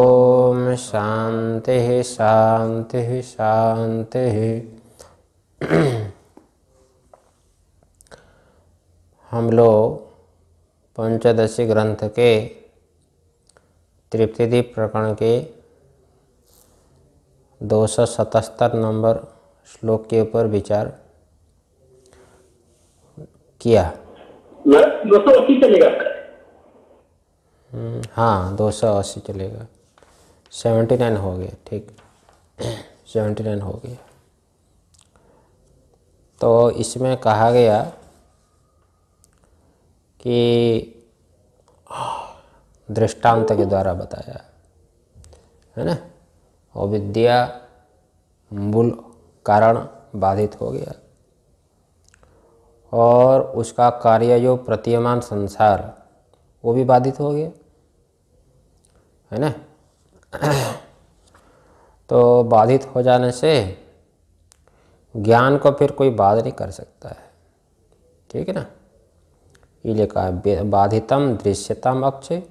ओम शांति शांति शांति हम लोग पंचदशी ग्रंथ के तृप्तिदीप प्रकरण के दो सौ सतहत्तर नंबर श्लोक के ऊपर विचार किया दो सौ अस्सी चलेगा हम्म, हाँ दो सौ अस्सी चलेगा सेवेंटी नाइन हो गया ठीक सेवेंटी नाइन हो गया तो इसमें कहा गया कि दृष्टांत के द्वारा बताया है ना अविद्या मूल कारण बाधित हो गया और उसका कार्य जो प्रतीयमान संसार वो भी बाधित हो गया है ना तो बाधित हो जाने से ज्ञान को फिर कोई बाध नहीं कर सकता है ठीक है ना इसलिए कहा बाधितम दृश्यतम अक्षय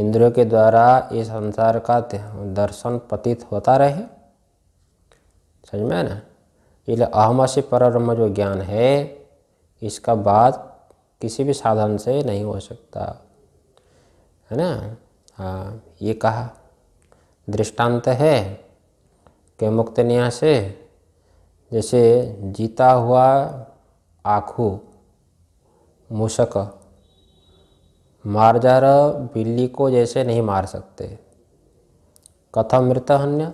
इंद्रियों के द्वारा इस संसार का दर्शन पतित होता रहे समझ में ना इसलिए अहमसी परब्रह्म जो ज्ञान है इसका बाद किसी भी साधन से नहीं हो सकता है ना हाँ ये कहा दृष्टांत है कि मुक्त न्याय से जैसे जीता हुआ मार जा मारजार बिल्ली को जैसे नहीं मार सकते कथा मृत अन्य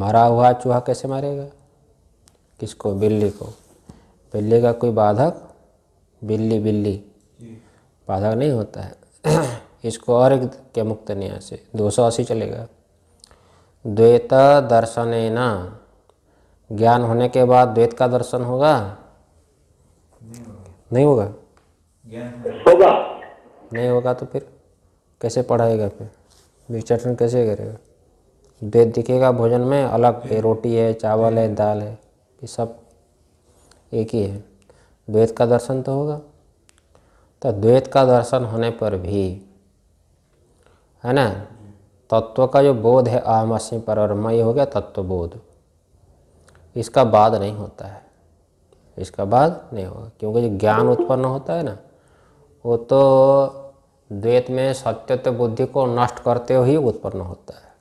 मरा हुआ चूहा कैसे मारेगा किसको बिल्ली को बिल्ली का कोई बाधक बिल्ली बिल्ली बाधक नहीं होता है इसको और एक के मुक्त न्याय से दो सौ अस्सी चलेगा द्वैत दर्शन न ज्ञान होने के बाद द्वैत का दर्शन होगा नहीं होगा होगा नहीं होगा तो फिर कैसे पढ़ाएगा फिर विचरण कैसे करेगा द्वैत दिखेगा भोजन में अलग है रोटी है चावल है दाल है ये सब एक ही है द्वैत का दर्शन तो होगा तो द्वैत का दर्शन होने पर भी है ना तत्व का जो बोध है आमसी परमय हो गया तत्व बोध इसका बाद नहीं होता है इसका बाद नहीं होगा क्योंकि जो ज्ञान उत्पन्न होता है ना वो तो द्वैत में सत्यत्व बुद्धि को नष्ट करते हुए उत्पन्न होता है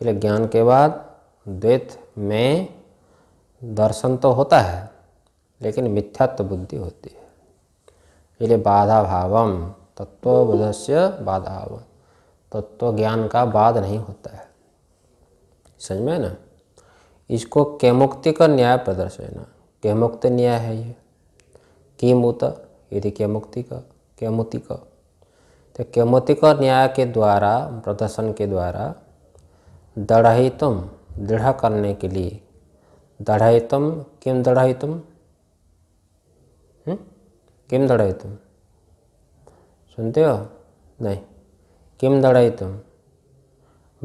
इसलिए ज्ञान के बाद द्वैत में दर्शन तो होता है लेकिन मिथ्यात्व बुद्धि होती है इसलिए बाधा भावम तत्वबोध से बाधा भावम तत्व तो ज्ञान का बाद नहीं होता है समझ में ना इसको केमुक्ति का न्याय प्रदर्शन है केमुक्त न्याय है ये किमुत यदि केमुक्ति का केमुति का तो केमुति का न्याय के द्वारा प्रदर्शन के द्वारा दृढ़ितम दृढ़ करने के लिए दृढ़ितम किम दृढ़ितम हम्म? किम दृढ़ितम सुनते हो नहीं किम दड़ित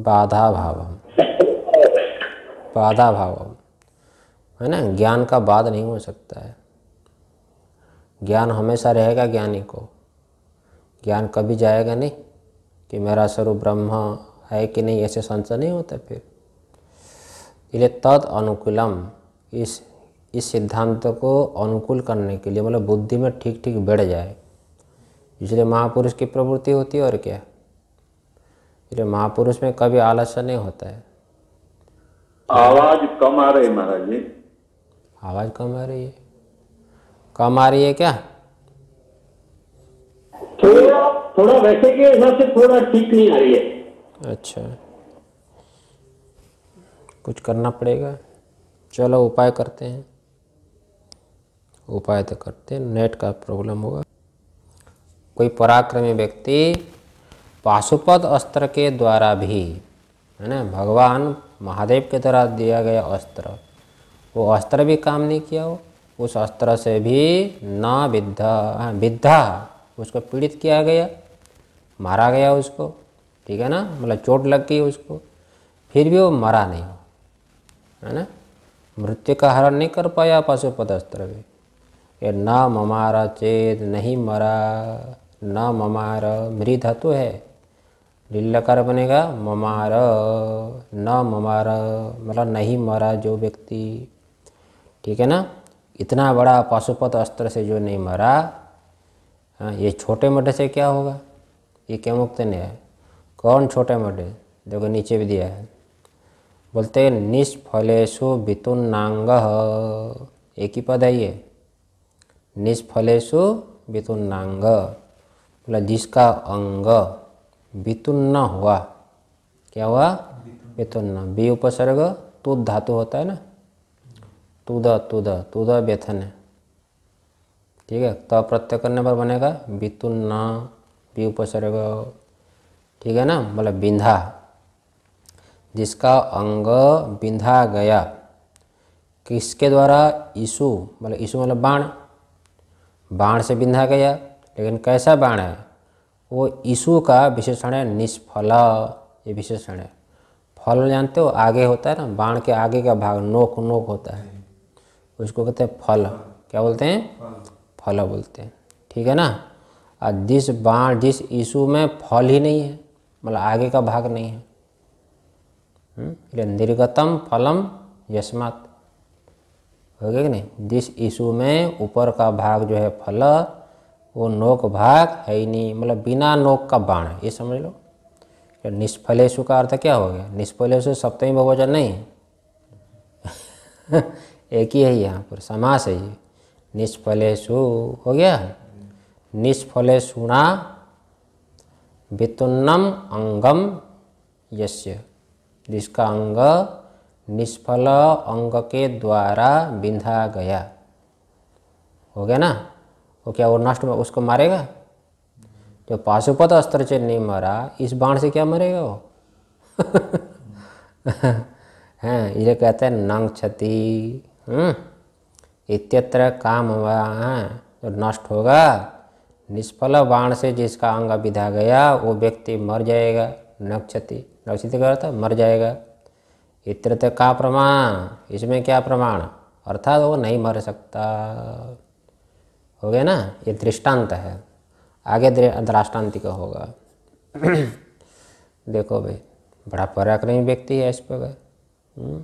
बाधा भावम बाधा भावम है ना ज्ञान का बाद नहीं हो सकता है ज्ञान हमेशा रहेगा ज्ञानी को ज्ञान कभी जाएगा नहीं कि मेरा स्वरूप ब्रह्म है कि नहीं ऐसे संशय नहीं होता फिर इसलिए तद अनुकूलम इस इस सिद्धांत को अनुकूल करने के लिए मतलब बुद्धि में ठीक ठीक बैठ जाए इसलिए महापुरुष की प्रवृत्ति होती है और क्या इसलिए महापुरुष में कभी आलस्य नहीं होता है आवाज कम आ रही है महाराज जी आवाज कम आ रही है कम आ रही है क्या थोड़ा थोड़ा वैसे के हिसाब से थोड़ा ठीक नहीं आ रही है अच्छा कुछ करना पड़ेगा चलो उपाय करते हैं उपाय तो करते हैं नेट का प्रॉब्लम होगा कोई पराक्रमी व्यक्ति पाशुपत अस्त्र के द्वारा भी है ना भगवान महादेव के द्वारा दिया गया अस्त्र वो अस्त्र भी काम नहीं किया हो उस अस्त्र से भी ना विद्धा हाँ, विद्धा उसको पीड़ित किया गया मारा गया उसको ठीक है ना मतलब चोट लग गई उसको फिर भी वो मरा नहीं है ना मृत्यु का हरण नहीं कर पाया पशुपत अस्त्र भी ये न ममारा चेत नहीं मरा न ममारा मृत धातु है लिल्लकार बनेगा ममार न ममार मतलब नहीं मरा जो व्यक्ति ठीक है ना इतना बड़ा पशुपत अस्त्र से जो नहीं मरा हाँ ये छोटे मोटे से क्या होगा ये क्या मुक्त नहीं है कौन छोटे मोटे देखो नीचे भी दिया है बोलते निष्फलेशु बितुन्नांग एक ही पद है ये निष्फलेशु बितुन्नांग बोला जिसका अंग वितुन्न हुआ क्या हुआ वितुन्न बे उपसर्ग तुद तो धातु होता है ना तुद तुद तुद व्यथन है ठीक है तो प्रत्यय करने पर बनेगा वितुन्न बी उपसर्ग ठीक है ना मतलब बिंधा जिसका अंग बिंधा गया किसके द्वारा ईशु मतलब ईशु मतलब बाण बाण से बिंधा गया लेकिन कैसा बाण है वो ईशु का विशेषण है निष्फल ये विशेषण है फल जानते हो आगे होता है ना बाण के आगे का भाग नोक नोक होता है उसको कहते हैं फल क्या बोलते हैं फल बोलते हैं ठीक है ना और जिस बाण जिस ईशु में फल ही नहीं है मतलब आगे का भाग नहीं है हम्म, निर्गतम फलम यशमात हो गया कि नहीं जिस ईशु में ऊपर का भाग जो है फल वो नोक भाग है ही नहीं मतलब बिना नोक का बाण है ये समझ लो निष्फलेशु का अर्थ क्या हो गया निष्फलेशु सप्तमी बहुवचन नहीं है एक ही है यहाँ पर समास है ये निष्फलेशु हो गया निष्फलेशुना वितुन्नम अंगम यश जिसका अंग निष्फल अंग के द्वारा बिंधा गया हो गया ना तो क्या वो नष्ट उसको मारेगा जो पाशुपत अस्त्र से नहीं मारा इस बाण से क्या मरेगा वो हैं हाँ, ये कहते हैं नंग क्षति हम्म, इत्यत्र काम हुआ हैं हाँ, तो नष्ट होगा निष्फल बाण से जिसका अंग विधा गया वो व्यक्ति मर जाएगा नक्षति नक्षति करता मर जाएगा इत्र तो का प्रमाण इसमें क्या प्रमाण अर्थात वो नहीं मर सकता हो गया ना ये दृष्टांत है आगे दृष्टांतिक होगा देखो भाई बड़ा पराक्रमी व्यक्ति है इस पर हम्म।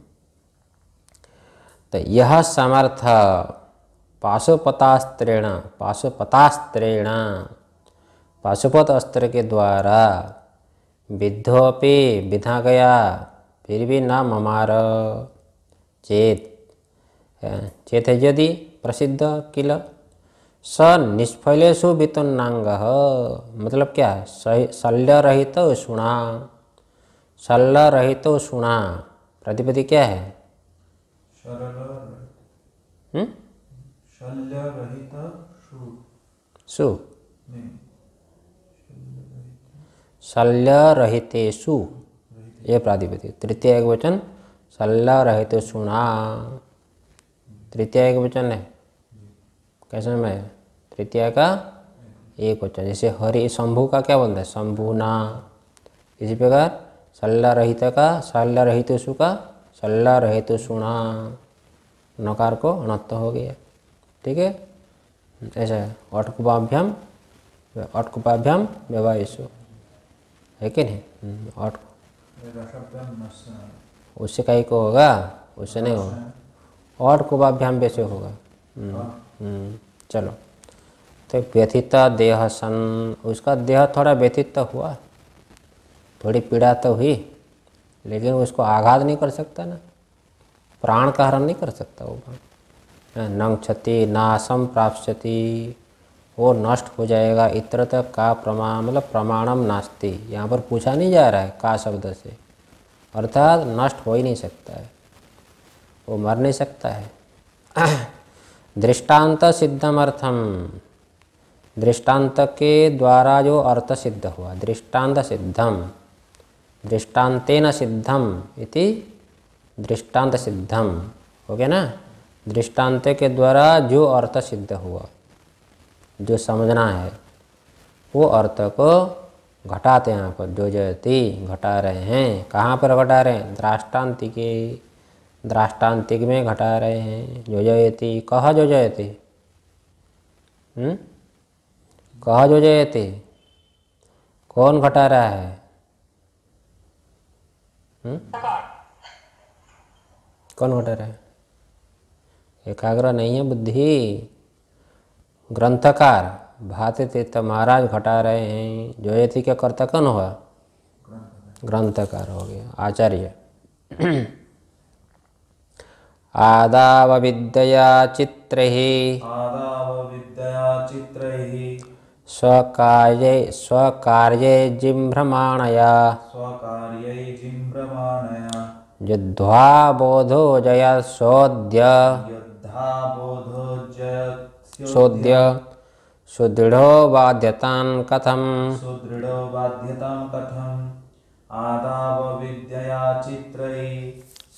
तो यह समर्थ पाशुपतास्त्रेण पाशुपतास्त्रेण पाशुपत अस्त्र के द्वारा विद्धोपि विधा गया फिर भी न ममार चेत चेत है यदि प्रसिद्ध किला स निष्फलेशु वितुन्नांग मतलब क्या है शल्य रहित तो सुना शल्य रहित तो सुना प्रतिपति क्या है हम्म? सु शल्य रहितेशु ये प्रातिपति तृतीय एक वचन शल्य रहित सुना तृतीय एक वचन है कैसे में तृतीय का एक वचन जैसे हरि शंभु का क्या बोलते हैं शंभु ना इसी प्रकार सल्ला रहित का सल्ला रहित सु का सल्ला रहित सुना नकार को अनत्त हो गया ठीक है ऐसा अटकुपाभ्याम अटकुपाभ्याम व्यवायसु है कि नहीं हम्म, अट उससे कहीं को होगा उससे नहीं होगा अटकुपाभ्याम वैसे होगा हम्म, हाँ। हम्म। चलो तो व्यथिता देह सन उसका देह थोड़ा व्यथित तो हुआ थोड़ी पीड़ा तो हुई लेकिन उसको आघात नहीं कर सकता ना प्राण का हरण नहीं कर सकता वो नंग क्षति नाशम प्राप्ति वो नष्ट हो जाएगा इतर तक का प्रमाण मतलब प्रमाणम नास्ति यहाँ पर पूछा नहीं जा रहा है का शब्द से अर्थात नष्ट हो ही नहीं सकता है वो मर नहीं सकता है दृष्टांत सिद्धमर्थम दृष्टांत के द्वारा जो अर्थ सिद्ध हुआ दृष्टांत सिद्धम दृष्टांतेन सिद्धम इति दृष्टांत सिद्धम हो गया ना दृष्टांत के द्वारा जो अर्थ सिद्ध हुआ जो समझना है वो अर्थ को घटाते हैं आप जो जयती घटा रहे हैं कहाँ पर घटा रहे हैं दृष्टांति के दृष्टांतिक में घटा रहे हैं योजयति कह योजयति हम्म? कह जयते कौन घटा रहा है हुँ? हम्म? कौन घटा रहा है एकाग्र नहीं है बुद्धि ग्रंथकार भाते थे तो महाराज घटा रहे हैं जो थी का कर्ता कौन हुआ ग्रंथकार हो गया आचार्य आदावविद्यया चित्रैः स्वकार्ये स्वकार्ये जिम्भ्रमाणया युद्ध्वा बोधो जय सोद्य सोद्य सुदृढो बाध्यतां कथम सुदृढो बाध्यतां आदाव विद्या चित्रैः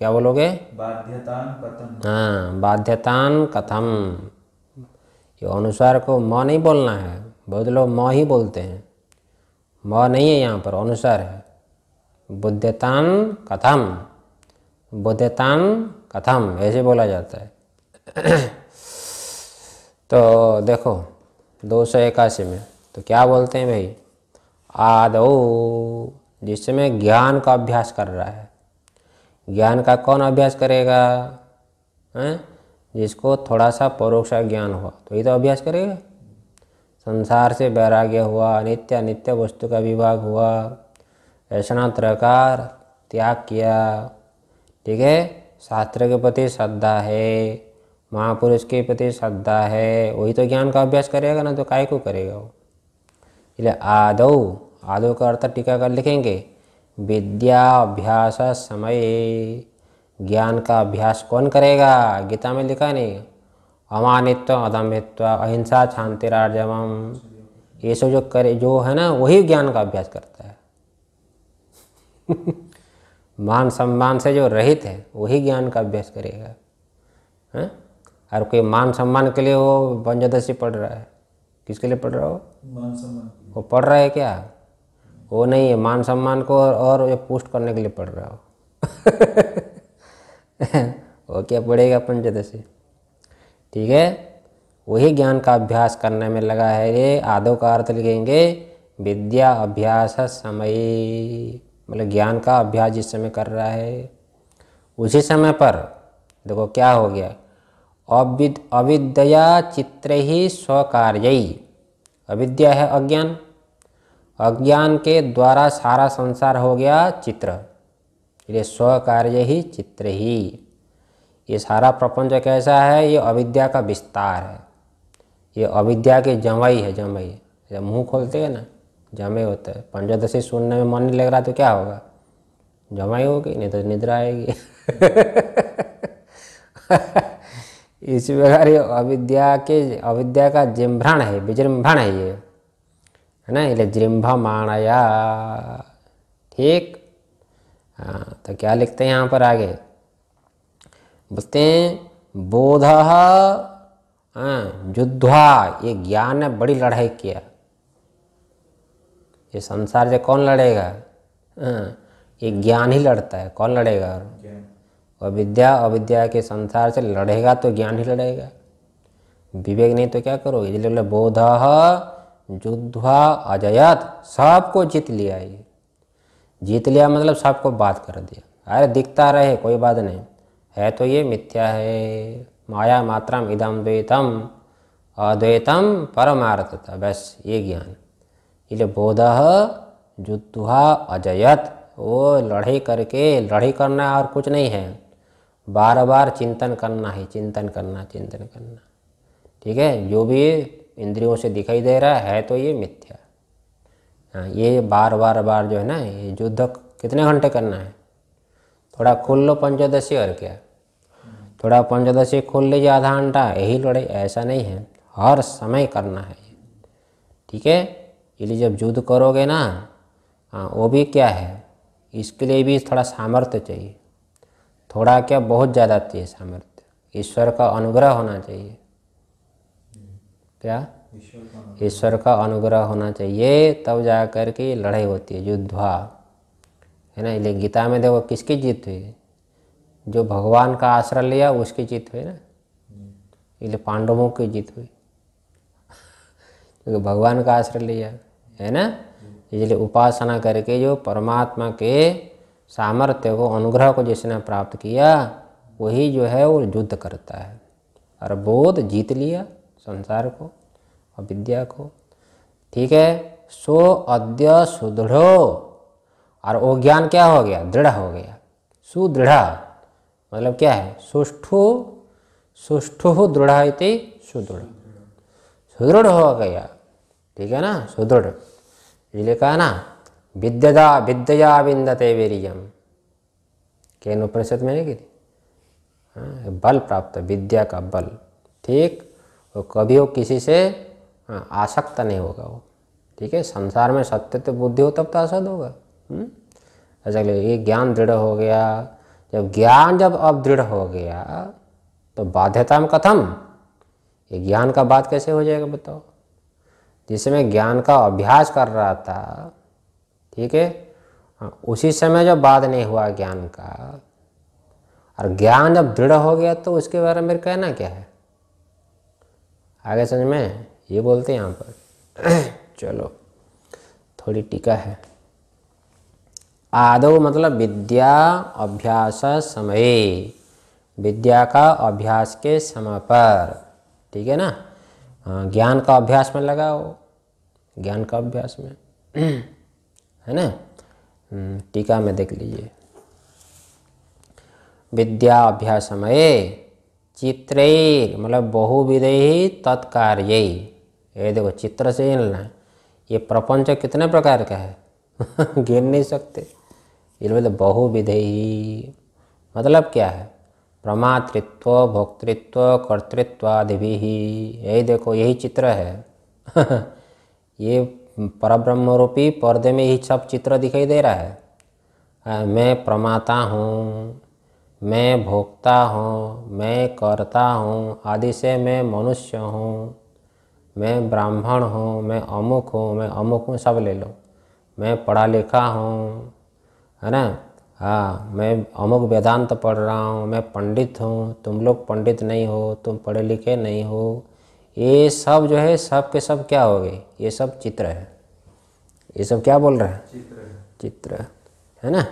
क्या बोलोगे बाध्यतान कथम हाँ बाध्यतान कथम ये अनुस्वार को म नहीं बोलना है बहुत लोग म ही बोलते हैं म नहीं है यहाँ पर अनुसार है बुद्धतान कथम बुद्धतान कथम ऐसे बोला जाता है तो देखो दो सौ इक्यासी में तो क्या बोलते हैं भाई आदो जिस समय ज्ञान का अभ्यास कर रहा है ज्ञान का कौन अभ्यास करेगा हैं जिसको थोड़ा सा परोक्ष ज्ञान हुआ तो ये तो अभ्यास करेगा संसार से वैराग्य हुआ अनित्य अनित्य वस्तु का विभाग हुआ ऐसा त्रकार त्याग किया ठीक है शास्त्र के प्रति श्रद्धा है महापुरुष के प्रति श्रद्धा है वही तो ज्ञान का अभ्यास करेगा ना तो काय को करेगा वो इसलिए आदौ आदौ का अर्थ टीकाकर लिखेंगे विद्याभ्यास समय ज्ञान का अभ्यास कौन करेगा गीता में लिखा नहीं अमानित्व अदम्यत्व अहिंसा राजम ये सब जो करे जो है ना वही ज्ञान का अभ्यास करता है मान सम्मान से जो रहित है वही ज्ञान का अभ्यास करेगा है हाँ? और कोई मान सम्मान के लिए वो पंचदशी पढ़ रहा है किसके लिए पढ़ रहा हो मान सम्मान वो पढ़ रहा है क्या वो नहीं है मान सम्मान को और, और ये पोस्ट करने के लिए पढ़ रहा हो वो क्या पढ़ेगा पंचदशी ठीक है वही ज्ञान का अभ्यास करने में लगा है ये आधो का अर्थ लिखेंगे विद्या अभ्यास समय मतलब ज्ञान का अभ्यास जिस समय कर रहा है उसी समय पर देखो क्या हो गया अविद अविद्या चित्र ही स्वकार्य अविद्या है अज्ञान अज्ञान के द्वारा सारा संसार हो गया चित्र स्व कार्य ही चित्र ही ये सारा प्रपंच कैसा है ये अविद्या का विस्तार है ये अविद्या के जमाई है जमाई जब मुंह खोलते हैं ना जमे होता है पंचोदशी सुनने में मन नहीं लग रहा तो क्या होगा जमाई होगी नहीं तो निद्रा आएगी इसी प्रकार ये अविद्या के अविद्या का जिम्भ्रण है विजृंभण है ये है ना जृंभ माणया ठीक हाँ तो क्या लिखते हैं यहाँ पर आगे बोलते हैं बोध युद्धवा ये ज्ञान ने बड़ी लड़ाई किया ये संसार से कौन लड़ेगा ये ज्ञान ही लड़ता है कौन लड़ेगा अविद्या अविद्या के संसार से लड़ेगा तो ज्ञान ही लड़ेगा विवेक नहीं तो क्या करो इसलिए बोध युद्धवा अजयत सबको जीत लिया ये जीत लिया मतलब सबको बात कर दिया अरे दिखता रहे कोई बात नहीं है तो ये मिथ्या है माया मात्रम इदम द्वैतम अद्वैतम परमार्थता बस ये ज्ञान इसलिए बोध युद्धवा अजयत वो लड़ाई करके लड़ाई करना और कुछ नहीं है बार बार चिंतन करना है चिंतन करना चिंतन करना ठीक है जो भी इंद्रियों से दिखाई दे रहा है तो ये मिथ्या हाँ ये बार बार बार जो है ना ये युद्ध कितने घंटे करना है थोड़ा खोल लो पंचोदशी और क्या थोड़ा पंचोदशी खोल लीजिए आधा घंटा यही लड़ाई ऐसा नहीं है हर समय करना है ठीक है इसलिए जब युद्ध करोगे ना हाँ वो भी क्या है इसके लिए भी थोड़ा सामर्थ्य चाहिए थोड़ा क्या बहुत ज़्यादा चाहिए सामर्थ्य ईश्वर का अनुग्रह होना चाहिए क्या ईश्वर का अनुग्रह होना चाहिए तब जा कर के लड़ाई होती है युद्धवा है ना इसलिए गीता में देखो किसकी जीत हुई जो भगवान का आश्रय लिया उसकी जीत हुई ना हम्म। इसलिए पांडवों की जीत हुई क्योंकि भगवान का आश्रय लिया है ना हम्म। इसलिए उपासना करके जो परमात्मा के सामर्थ्य को अनुग्रह को जिसने प्राप्त किया वही जो है वो युद्ध करता है और बोध जीत लिया संसार को और विद्या को ठीक है सो अद्य सुदृढ़ो और वो ज्ञान क्या हो गया दृढ़ हो गया सुदृढ़ मतलब क्या है सुष्ठु सुष्ठु दृढ़ इति सुदृढ़ सुदृढ़ हो गया ठीक है ना सुदृढ़ इसलिए कहा ना विद्यदा विद्या विंदते वीरियम के उपनिषद में नहीं गिरी हाँ, बल प्राप्त विद्या का बल ठीक और कभी वो किसी से हाँ, आसक्त नहीं होगा वो ठीक है संसार में सत्य तो बुद्धि हो तब तो असद होगा हम्म? अच्छा ये ज्ञान दृढ़ हो गया जब ज्ञान जब अब दृढ़ हो गया तो बाध्यता में कथम ये ज्ञान का बात कैसे हो जाएगा बताओ जिस समय ज्ञान का अभ्यास कर रहा था ठीक है हाँ, उसी समय जब बाध नहीं हुआ ज्ञान का और ज्ञान जब दृढ़ हो गया तो उसके बारे में कहना क्या है आगे समझ में ये बोलते हैं यहाँ पर चलो थोड़ी टीका है आदो मतलब विद्या अभ्यास समय विद्या का अभ्यास के समय पर ठीक है ना ज्ञान का अभ्यास में लगाओ ज्ञान का अभ्यास में है ना हम्म, टीका में देख लीजिए विद्या अभ्यास समय चित्रेर मतलब ही तत्कार्य ये देखो चित्र से ही लेना ये प्रपंच कितने प्रकार का है गिन नहीं सकते इसलिए तो ही मतलब क्या है प्रमातृत्व भोक्तृत्व कर्तृत्व आदि भी यही देखो यही चित्र है ये परब्रह्म रूपी पर्दे में ही सब चित्र दिखाई दे रहा है मैं प्रमाता हूँ मैं भोगता हूँ मैं करता हूँ आदि से मैं मनुष्य हूँ मैं ब्राह्मण हूँ मैं अमुक हूँ मैं अमुक हूँ सब ले लो मैं पढ़ा लिखा हूँ है ना हाँ मैं अमुक वेदांत पढ़ रहा हूँ मैं पंडित हूँ तुम लोग पंडित नहीं हो तुम पढ़े लिखे नहीं हो ये सब जो है सब के सब क्या हो गए ये सब चित्र है ये सब क्या बोल रहे हैं चित्र है चित्र है ना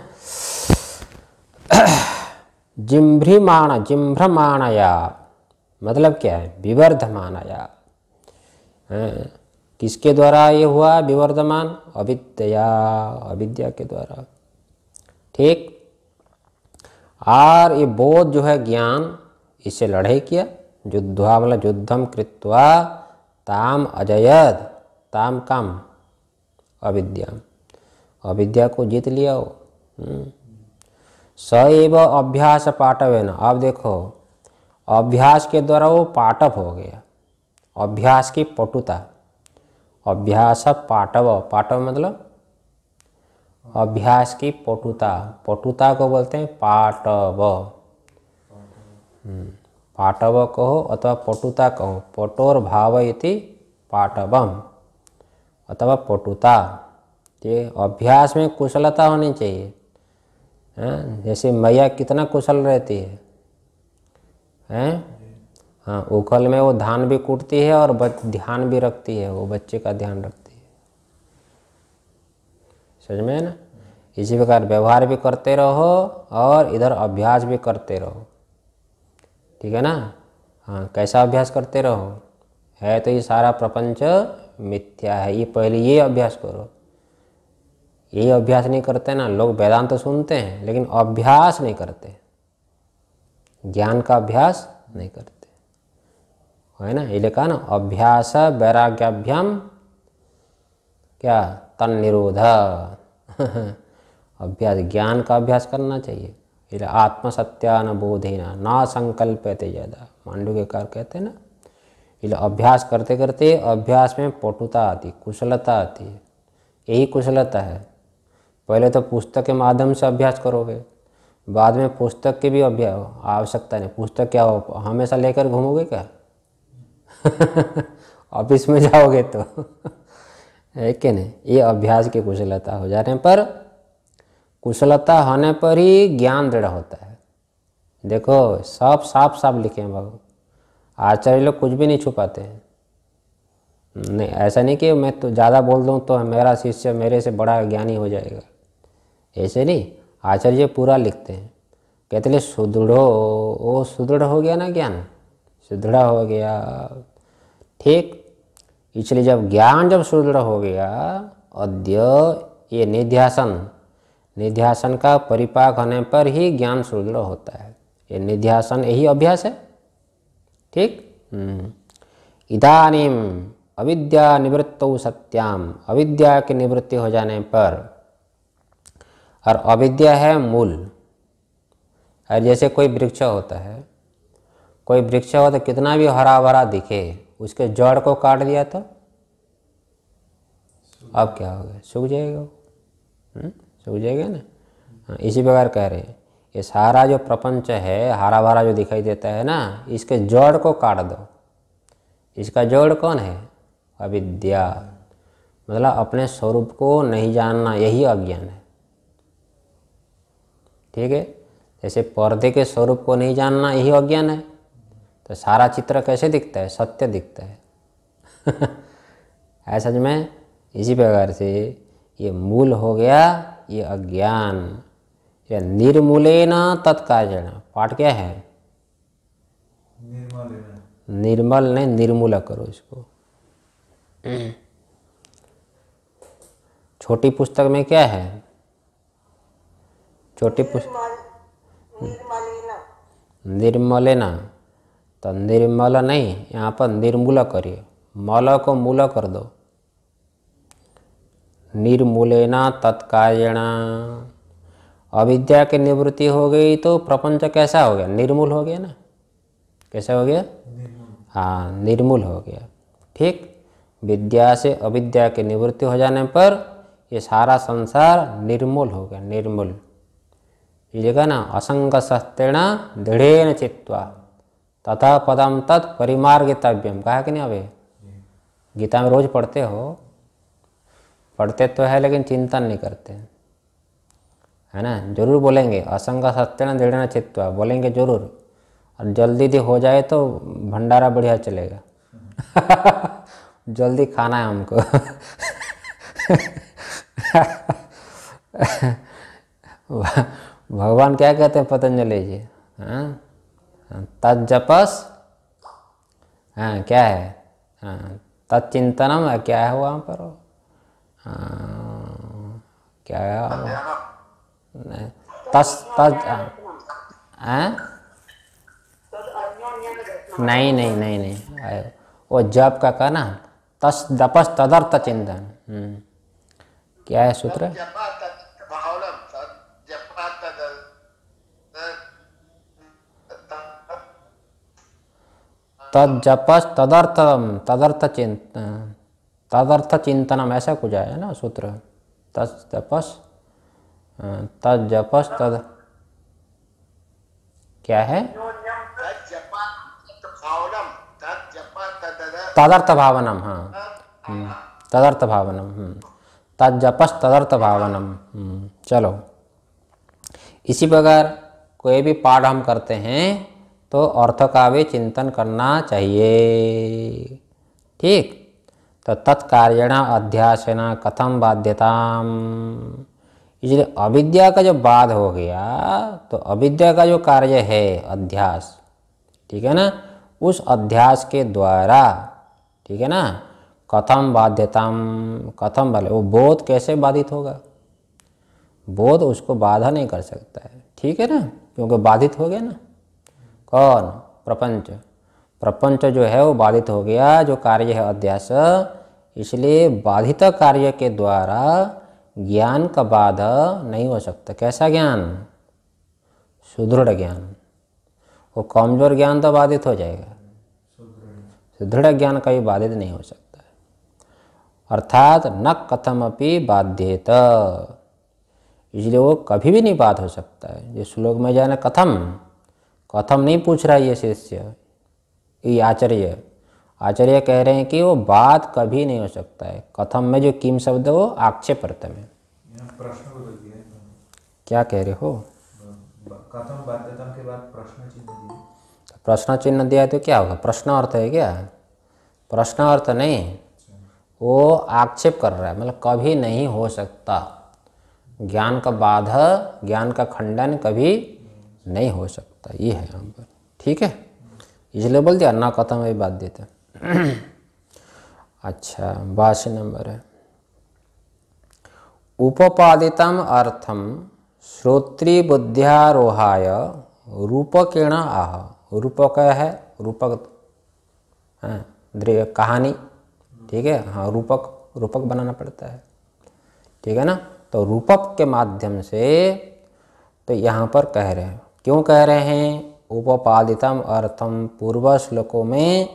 जिम्भ्रिमाण जिम्भ्रमाणया मतलब क्या है विवर्धमानया हाँ, किसके द्वारा ये हुआ विवर्धमान अविद्या अविद्या के द्वारा ठीक और ये बोध जो है ज्ञान इसे लड़ाई किया युद्धवा मतलब युद्धम कृत्वा ताम अजयद ताम काम अविद्या अविद्या को जीत लिया हो सैव अभ्यास है ना अब देखो अभ्यास के द्वारा वो पाठव हो गया अभ्यास की पटुता अभ्यास पाठव पाठव मतलब अभ्यास की पटुता पटुता को बोलते हैं पाटव हम्म, पाटव कहो अथवा पटुता कहो पटोर भाव इति पाटवम अथवा पटुता ये अभ्यास में कुशलता होनी चाहिए हैं हाँ, जैसे मैया कितना कुशल रहती है हैं हाँ उखल में वो धान भी कूटती है और ध्यान भी रखती है वो बच्चे का ध्यान रखती है समझ में ना इसी प्रकार व्यवहार भी करते रहो और इधर अभ्यास भी करते रहो ठीक है ना हाँ कैसा अभ्यास करते रहो है तो ये सारा प्रपंच मिथ्या है ये पहले ये अभ्यास करो ये अभ्यास नहीं करते ना लोग वेदांत तो सुनते हैं लेकिन अभ्यास नहीं करते ज्ञान का अभ्यास नहीं करते है ना ये कहा ना अभ्यास वैराग्याभ्याम क्या तन निरोध अभ्यास ज्ञान का अभ्यास करना चाहिए इसलिए आत्मसत्यान बोधेना ना संकल्पते ज़्यादा मांडू के कार कहते हैं ना इसलिए अभ्यास करते करते अभ्यास में पटुता आती कुशलता आती है यही कुशलता है पहले तो पुस्तक के माध्यम से अभ्यास करोगे बाद में पुस्तक की भी अभ्यास आवश्यकता नहीं पुस्तक क्या हो हमेशा लेकर घूमोगे क्या ऑफिस में जाओगे तो है कि नहीं ये अभ्यास की कुशलता हो जाने पर कुशलता होने पर ही ज्ञान दृढ़ होता है देखो सब साफ साफ लिखे हैं बाबू आचार्य लोग कुछ भी नहीं छुपाते हैं नहीं ऐसा नहीं कि मैं तो ज़्यादा बोल दूँ तो मेरा शिष्य मेरे से बड़ा ज्ञानी हो जाएगा ऐसे नहीं आचार्य पूरा लिखते हैं कहते ले सुदृढ़ ओ सुदृढ़ हो गया ना ज्ञान सुदृढ़ हो गया ठीक इसलिए जब ज्ञान जब सुदृढ़ हो गया अद्य ये निध्यासन निध्यासन का परिपाक होने पर ही ज्ञान सुदृढ़ होता है ये निध्यासन यही अभ्यास है ठीक हम्म। इधानीम अविद्या निवृत्त सत्याम अविद्या की निवृत्ति हो जाने पर और अविद्या है मूल और जैसे कोई वृक्ष होता है कोई वृक्ष हो तो कितना भी हरा भरा दिखे उसके जड़ को काट दिया तो अब क्या हो गया सूख जाएगा हम्म? सूख जाएगा ना हाँ इसी प्रकार कह रहे हैं ये सारा जो प्रपंच है हरा भरा जो दिखाई देता है ना इसके जड़ को काट दो इसका जड़ कौन है अविद्या मतलब अपने स्वरूप को नहीं जानना यही अज्ञान है ठीक है जैसे पर्दे के स्वरूप को नहीं जानना यही अज्ञान है तो सारा चित्र कैसे दिखता है सत्य दिखता है ऐसा में इसी प्रकार से ये मूल हो गया ये अज्ञान या तत्काल तत्कारण पाठ क्या है निर्मल ने निर्मूल करो इसको छोटी पुस्तक में क्या है छोटी पुस्तक ना तो निर्मल नहीं यहाँ पर निर्मूल करिए मल को मूल कर दो निर्मूलेना तत्कारेणा अविद्या की निवृत्ति हो गई तो प्रपंच कैसा हो गया निर्मूल हो गया ना कैसा हो गया हाँ निर्मूल हो गया ठीक विद्या से अविद्या की निवृत्ति हो जाने पर ये सारा संसार निर्मूल हो गया निर्मूल यजगन असंगशस्त्रेण दृढ़ चित्वा तथा पदम तत् परिमार्गितव्यम कहा कि नहीं अभी गीता में रोज पढ़ते हो पढ़ते तो है लेकिन चिंतन नहीं करते है ना जरूर बोलेंगे असंग ना दृढ़ चित्वा बोलेंगे जरूर और जल्दी दी हो जाए तो भंडारा बढ़िया चलेगा जल्दी खाना है हमको भगवान क्या कहते हैं पतंजलि जी हाँ, हाँ तत्जपस हाँ क्या है हाँ तत्चिंतनम क्या है वहाँ पर हाँ, क्या है तस तस हाँ। नहीं नहीं नहीं नहीं वो जप का कहना तस दपस तदर्थ चिंतन हम्म। क्या है सूत्र तद तदर्थ तदर्थ चिंतन तदर्थ चिंतनम ऐसा कुछ आया ना सूत्र तद तपस तद क्या है तदर्थ भावनम हाँ तदर्थ भावनम तद तदर्थ भावनम चलो इसी प्रकार कोई भी पाठ हम करते हैं तो अर्थ का भी चिंतन करना चाहिए ठीक तो तत्कार्यणा अध्यासन कथम बाध्यता इसलिए अविद्या का जो बाध हो गया तो अविद्या का जो कार्य है अध्यास ठीक है ना उस अध्यास के द्वारा ठीक है ना कथम बाध्यताम कथम वाले वो बोध कैसे बाधित होगा बोध उसको बाधा नहीं कर सकता है ठीक है ना क्योंकि बाधित हो गया ना कौन प्रपंच प्रपंच जो है वो बाधित हो गया जो कार्य है अध्यास इसलिए बाधित कार्य के द्वारा ज्ञान का बाधा नहीं हो सकता कैसा ज्ञान सुदृढ़ ज्ञान वो कमजोर ज्ञान तो बाधित हो जाएगा सुदृढ़ ज्ञान कभी बाधित नहीं हो सकता अर्थात न कथम अपनी बाध्यत इसलिए वो कभी भी नहीं बात हो सकता है जिस श्लोक में जाना कथम कथम नहीं पूछ रहा ये शिष्य ये आचार्य आचार्य कह रहे हैं कि वो बात कभी नहीं हो सकता है कथम में जो किम शब्द है वो आक्षेप आक्षेपर्तम है क्या कह रहे हो प्रश्न चिन्ह दिया तो क्या होगा प्रश्न अर्थ है क्या प्रश्न अर्थ नहीं वो आक्षेप कर रहा है मतलब कभी नहीं हो सकता ज्ञान का बाधा ज्ञान का खंडन कभी नहीं हो सकता सकता ये है यहाँ पर ठीक है इसलिए बोलते अन्ना कथा में बात देते अच्छा भाष्य नंबर है उपपादितम अर्थम श्रोतृबुद्ध्यारोहाय रूपकेण आह रूपक है रूपक हाँ, कहानी ठीक है हाँ रूपक रूपक बनाना पड़ता है ठीक है ना तो रूपक के माध्यम से तो यहाँ पर कह रहे हैं क्यों कह रहे हैं उपपादितम अर्थम पूर्व श्लोकों में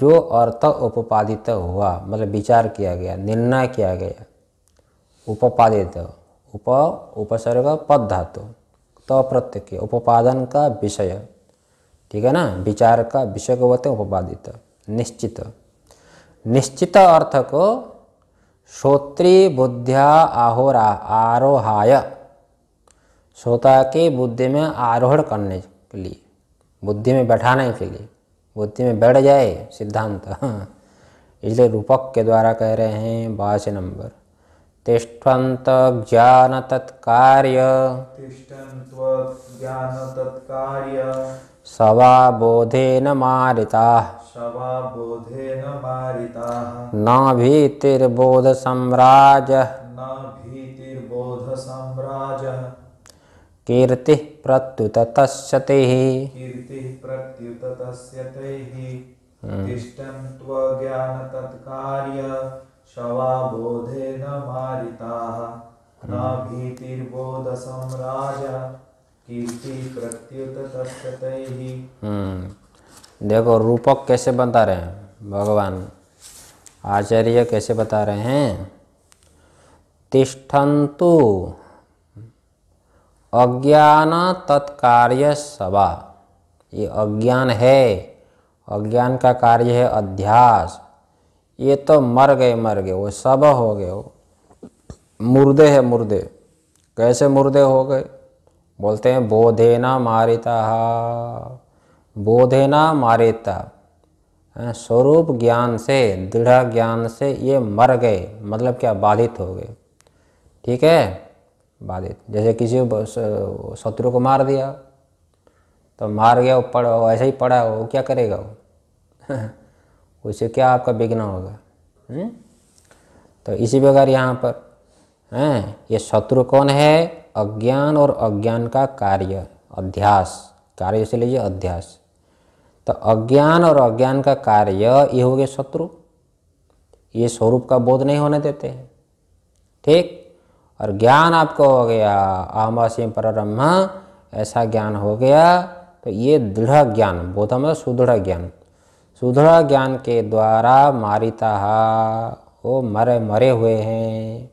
जो अर्थ उपपादित हुआ मतलब विचार किया गया निर्णय किया गया उपपादित उप उपसर्ग पद धातु तो प्रत्यक उपपादन का विषय ठीक है ना विचार का विषय को बोलते उपपादित निश्चित निश्चित अर्थ को श्रोत्री बुद्धिया आहोरा आरोहाय श्रोता के बुद्धि में आरोहण करने के लिए बुद्धि में बैठाने के लिए बुद्धि में बैठ जाए सिद्धांत इसलिए रूपक के द्वारा कह रहे हैं बाच नंबर तिष्ठंत ज्ञान तत्कार्य सवा न मारिता न भीतिर्बोध सम्राज कीर्ति प्रत्युततस्यतेः कीर्तिः हम्म। मारिताः हम्म। न कीर्ति हम्म। देखो रूपक कैसे बता रहे हैं भगवान आचार्य कैसे बता रहे हैं तिष्ठन्तु अज्ञान तत्कार्य सभा ये अज्ञान है अज्ञान का कार्य है अध्यास ये तो मर गए मर गए वो सब हो गए वो मुर्दे है मुर्दे कैसे मुर्दे हो गए बोलते हैं बोधेना मारिता बोधेना मारिता स्वरूप ज्ञान से दृढ़ ज्ञान से ये मर गए मतलब क्या बाधित हो गए ठीक है बाधित जैसे किसी शत्रु को मार दिया तो मार गया वो पड़ा ऐसे ही पड़ा वो क्या करेगा वो उससे क्या आपका विघ्न होगा हम्म? तो इसी प्रकार यहाँ पर हैं ये शत्रु कौन है अज्ञान और अज्ञान का कार्य अध्यास कार्य से लीजिए अध्यास तो अज्ञान और अज्ञान का कार्य ये हो गए शत्रु ये स्वरूप का बोध नहीं होने देते हैं ठीक और ज्ञान आपको हो गया आमासीम पर ब्रह्म ऐसा ज्ञान हो गया तो ये दृढ़ ज्ञान बोधम सुदृढ़ ज्ञान सुदृढ़ ज्ञान के द्वारा मारिता वो मरे मरे हुए हैं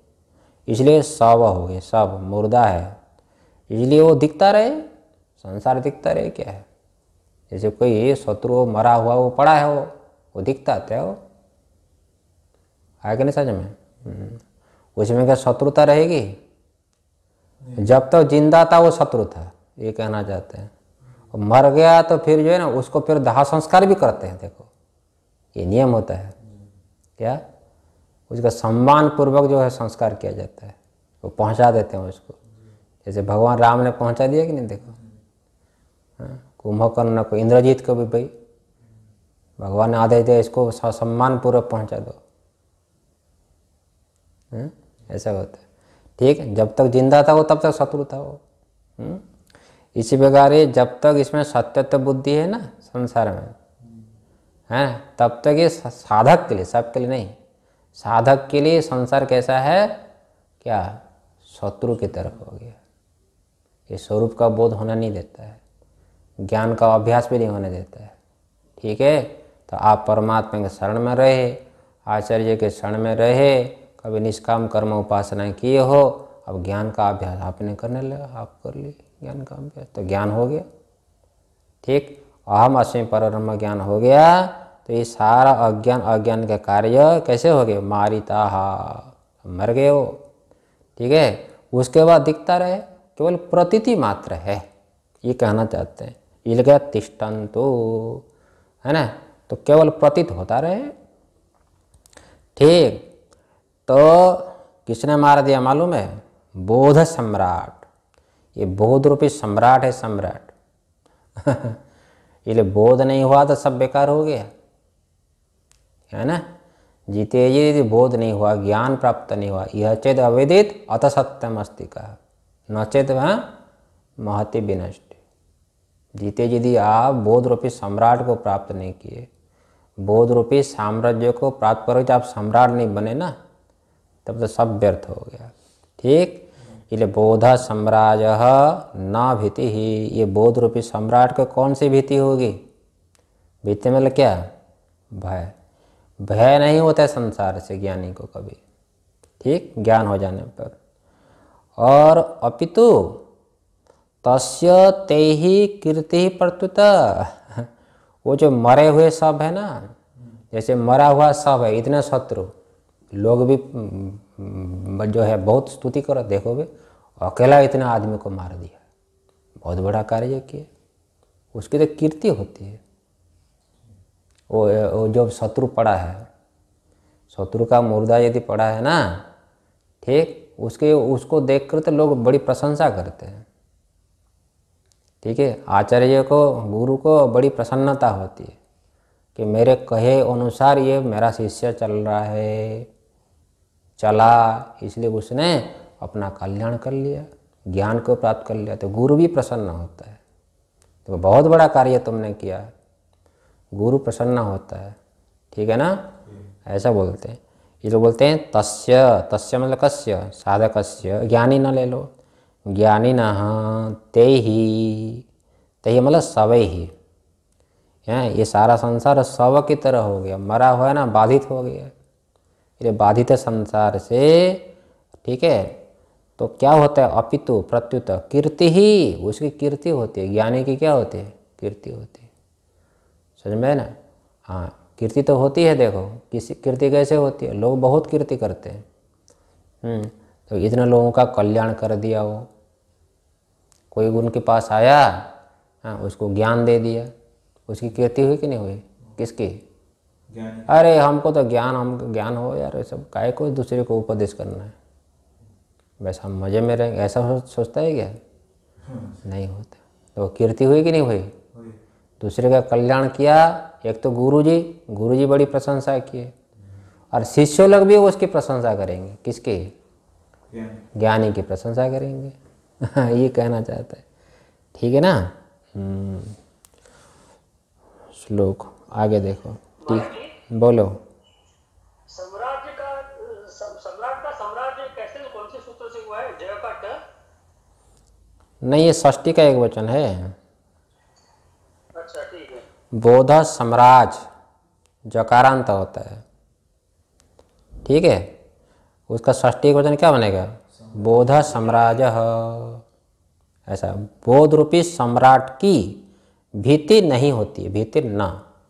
इसलिए सब हो गए सब मुर्दा है इसलिए वो दिखता रहे संसार दिखता रहे क्या है जैसे कोई शत्रु मरा हुआ वो पड़ा है वो वो दिखता है तो वो आया कि नहीं समझ में हम्म। उसमें क्या शत्रुता रहेगी जब तक तो जिंदा था वो शत्रु था ये कहना चाहते हैं और मर गया तो फिर जो है ना उसको फिर दाह संस्कार भी करते हैं देखो ये नियम होता है क्या उसका सम्मान पूर्वक जो है संस्कार किया जाता है वो पहुंचा देते हैं उसको जैसे भगवान राम ने पहुंचा दिया कि नहीं देखो हाँ, कुंभकर्ण को इंद्रजीत को भी भाई भगवान ने आदेश दिया इसको सम्मान पूर्वक पहुँचा दो है? हाँ? ऐसा होता है ठीक है जब तक जिंदा था वो तब तक शत्रु था वो हम्म? इसी प्रकार ये जब तक इसमें सत्यत्व बुद्धि है ना संसार में है ना तब तक ये साधक के लिए सबके लिए नहीं साधक के लिए संसार कैसा है क्या शत्रु की तरफ हो गया ये स्वरूप का बोध होना नहीं देता है ज्ञान का अभ्यास भी नहीं होने देता है ठीक है तो आप परमात्मा के शरण में रहे आचार्य के शरण में रहे कभी निष्काम कर्म उपासना किए हो अब ज्ञान का अभ्यास आपने करने लगा आप कर लिए ज्ञान का अभ्यास तो ज्ञान हो गया ठीक अहम अश्वि पर ज्ञान हो गया तो ये सारा अज्ञान अज्ञान के कार्य कैसे हो गए मारिता मर गए हो ठीक है उसके बाद दिखता रहे केवल प्रतीति मात्र है ये कहना चाहते हैं इलग तिष्टन तो है ना तो केवल प्रतीत होता रहे ठीक तो किसने मार दिया मालूम है बोध सम्राट ये बोध रूपी सम्राट है सम्राट इसलिए बोध नहीं हुआ तो सब बेकार हो गया है ना जीते जी यदि बोध नहीं हुआ ज्ञान प्राप्त नहीं हुआ यह चेत अवेदित अत सत्यम अस्ति का चेत वह महति विनष्ट जीते यदि आप बोध रूपी सम्राट को प्राप्त नहीं किए बोध रूपी साम्राज्य को प्राप्त तो आप सम्राट नहीं बने ना तब तो सब व्यर्थ हो गया ठीक इसलिए बोध सम्राज न भीति ही ये बोध रूपी सम्राट को कौन सी भीति होगी भीति मतलब क्या भय भय नहीं होता है संसार से ज्ञानी को कभी ठीक ज्ञान हो जाने पर और अपितु तस्य ते ही कीर्ति ही प्रत्युत वो जो मरे हुए सब है ना जैसे मरा हुआ सब है इतने शत्रु लोग भी जो है बहुत स्तुति करो देखो भी अकेला इतने आदमी को मार दिया बहुत बड़ा कार्य किया उसकी तो कीर्ति होती है वो, वो जो शत्रु पड़ा है शत्रु का मुर्दा यदि पड़ा है ना ठीक उसके उसको देख कर तो लोग बड़ी प्रशंसा करते हैं ठीक है आचार्य को गुरु को बड़ी प्रसन्नता होती है कि मेरे कहे अनुसार ये मेरा शिष्य चल रहा है चला इसलिए उसने अपना कल्याण कर लिया ज्ञान को प्राप्त कर लिया तो गुरु भी प्रसन्न होता है तो बहुत बड़ा कार्य तुमने किया गुरु प्रसन्न होता है ठीक है ना ऐसा बोलते हैं ये लोग बोलते हैं तस्य तस्य मतलब कस्य साधक ज्ञानी न ले लो ज्ञानी न ते ही ते ही मतलब सब ही हैं ये सारा संसार सव की तरह हो गया मरा हुआ है ना बाधित हो गया ये बाधित संसार से ठीक है तो क्या होता है अपितु प्रत्युत कीर्ति ही उसकी कीर्ति होती है ज्ञानी की क्या होती है कीर्ति होती है समझ में ना हाँ कीर्ति तो होती है देखो किसी कीर्ति कैसे होती है लोग बहुत कीर्ति करते हैं हम्म, तो इतने लोगों का कल्याण कर दिया वो कोई उनके पास आया हाँ उसको ज्ञान दे दिया उसकी कीर्ति हुई कि नहीं हुई किसकी अरे हमको तो ज्ञान हम ज्ञान हो यार सब काय को दूसरे को उपदेश करना है बस हम मज़े में रहेंगे ऐसा सोचता है क्या हाँ। नहीं होता तो कीर्ति हुई कि नहीं हुई दूसरे का कल्याण किया एक तो गुरु जी गुरु जी बड़ी प्रशंसा किए और शिष्य लोग भी उसकी प्रशंसा करेंगे किसके ज्ञानी की प्रशंसा करेंगे ये कहना चाहता है ठीक है ना हम्म। श्लोक आगे देखो ठीक बोलो का सम्राट का कैसे कौन से सूत्र से हुआ है नहीं ये षष्टी का एक वचन है अच्छा ठीक है बोध सम्राज जकारांत होता है ठीक है उसका षष्टी वचन क्या बनेगा बोध साम्राज ऐसा बोध रूपी सम्राट की भीति नहीं होती भीति ना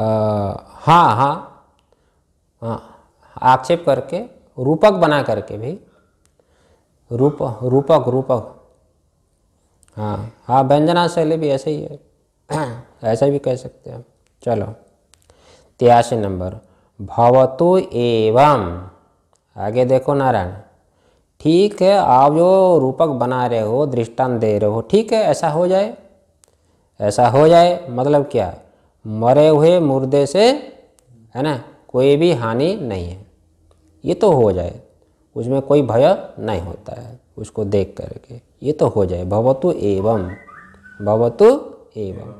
हाँ हाँ हाँ आक्षेप करके रूपक बना करके भी रूप रूपक रूपक हाँ हाँ व्यंजना शैली भी ऐसे ही है ऐसा भी कह सकते हैं चलो तिरासी नंबर भवतु एवं आगे देखो नारायण ठीक है आप जो रूपक बना रहे हो दृष्टांत दे रहे हो ठीक है ऐसा हो जाए ऐसा हो जाए मतलब क्या है मरे हुए मुर्दे से है ना कोई भी हानि नहीं है ये तो हो जाए उसमें कोई भय नहीं होता है उसको देख करके ये तो हो जाए भवतु एवं भवतु एवं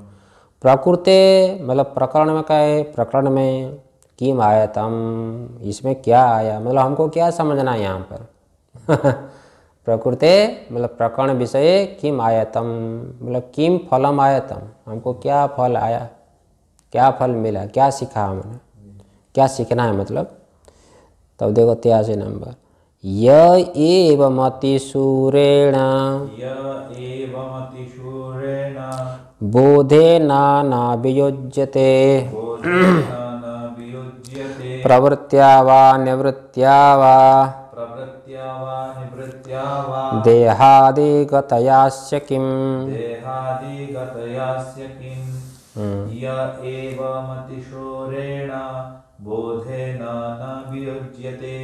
प्रकृति मतलब प्रकरण में क्या है प्रकरण में किम आयतम इसमें क्या आया मतलब हमको क्या समझना है यहाँ पर प्रकृति मतलब प्रकरण विषय किम आयतम मतलब किम फलम आयतम हमको क्या फल आया क्या फल मिला क्या सीखा हमने क्या सीखना है मतलब तब देखो तिरासी नंबर य एव सूरेण बोधे नाना वियोज्यते प्रवृत्या वा निवृत्त्या वा देहादिगतयास्य किम् हाँ। य एवमतिशोरेण बोधेना न वियुज्यते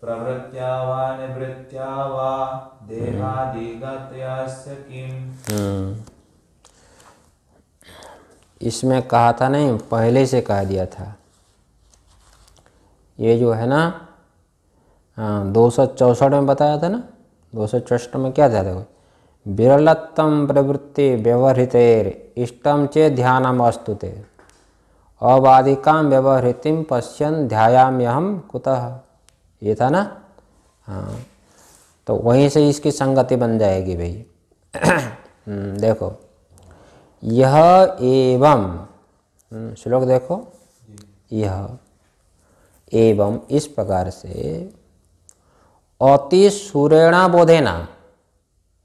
प्रवृत्त्या वा निवृत्त्या वा देहादिगत्यास्य किम् हाँ। इसमें कहा था नहीं पहले से कह दिया था ये जो है ना हाँ, दो सौ चौसठ में बताया था ना दो सौ चौसठ में क्या था देखो विरलतम प्रवृत्ति व्यवहृतेर इष्टम चे ध्यानमस्तु ते अबाधिका व्यवहृति पश्यन ध्यायाम्यहम कुतः ये था ना हाँ तो वहीं से इसकी संगति बन जाएगी भाई हम्म, देखो यह एवं हम्म, श्लोक देखो यह एवं इस प्रकार से अति सुरेणा बोधेना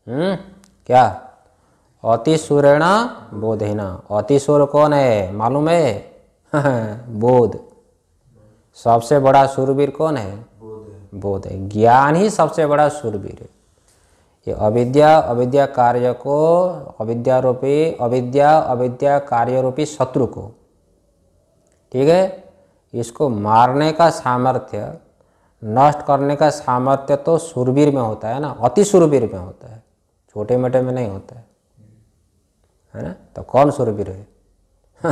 हम्म क्या अतिसुरेण बोधहीना अतिशूर कौन है मालूम है बोध सबसे बड़ा सुरवीर कौन है बोध है ज्ञान ही सबसे बड़ा सूरवीर है ये अविद्या अविद्या कार्य को अविद्या रूपी अविद्या अविद्या कार्य रूपी शत्रु को ठीक है इसको मारने का सामर्थ्य नष्ट करने का सामर्थ्य तो सुरवीर में होता है ना अति सुरवीर में होता है छोटे मोटे में नहीं होता है है ना तो कौन सूर्यवीर है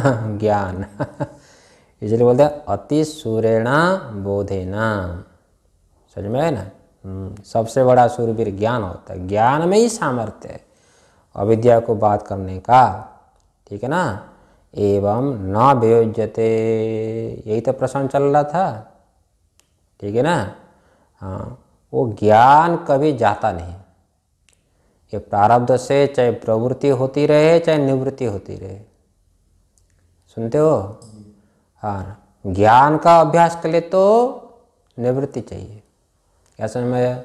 ज्ञान इसलिए बोलते हैं अति सूर्यणा बोधेना समझ में है ना हम्म, सबसे बड़ा सूर्यवीर ज्ञान होता है ज्ञान में ही सामर्थ्य है अविद्या को बात करने का ठीक है ना एवं न व्ययोज्यते यही तो प्रश्न चल रहा था ठीक है ना हाँ वो ज्ञान कभी जाता नहीं ये प्रारब्ध से चाहे प्रवृत्ति होती रहे चाहे निवृत्ति होती रहे सुनते हो हाँ ज्ञान का अभ्यास के लिए तो निवृत्ति चाहिए क्या समझ में आया